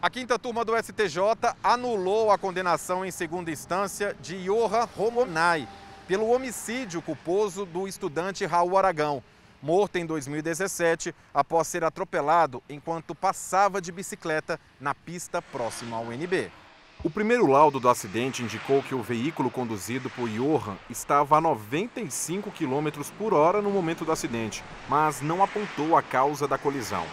A quinta turma do STJ anulou a condenação em segunda instância de Yoha Romonai pelo homicídio culposo do estudante Raul Aragão, morto em 2017 após ser atropelado enquanto passava de bicicleta na pista próxima ao NB. O primeiro laudo do acidente indicou que o veículo conduzido por Johan estava a 95 km por hora no momento do acidente, mas não apontou a causa da colisão.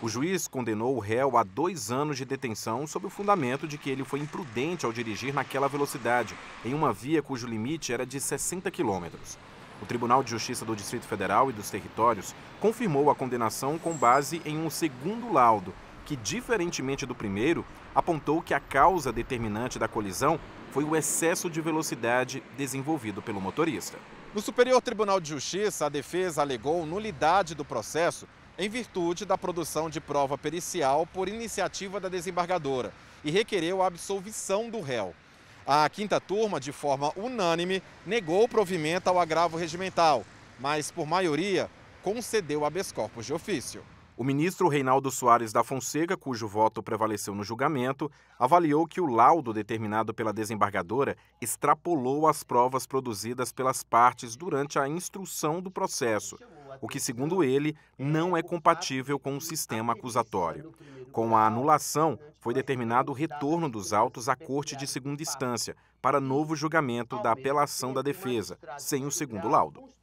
O juiz condenou o réu a dois anos de detenção sob o fundamento de que ele foi imprudente ao dirigir naquela velocidade, em uma via cujo limite era de 60 quilômetros. O Tribunal de Justiça do Distrito Federal e dos Territórios confirmou a condenação com base em um segundo laudo, que, diferentemente do primeiro, apontou que a causa determinante da colisão foi o excesso de velocidade desenvolvido pelo motorista. No Superior Tribunal de Justiça, a defesa alegou nulidade do processo em virtude da produção de prova pericial por iniciativa da desembargadora e requereu a absolvição do réu. A quinta turma, de forma unânime, negou o provimento ao agravo regimental, mas, por maioria, concedeu habeas corpus de ofício. O ministro Reinaldo Soares da Fonseca, cujo voto prevaleceu no julgamento, avaliou que o laudo determinado pela desembargadora extrapolou as provas produzidas pelas partes durante a instrução do processo o que, segundo ele, não é compatível com o sistema acusatório. Com a anulação, foi determinado o retorno dos autos à Corte de Segunda Instância para novo julgamento da apelação da defesa, sem o segundo laudo.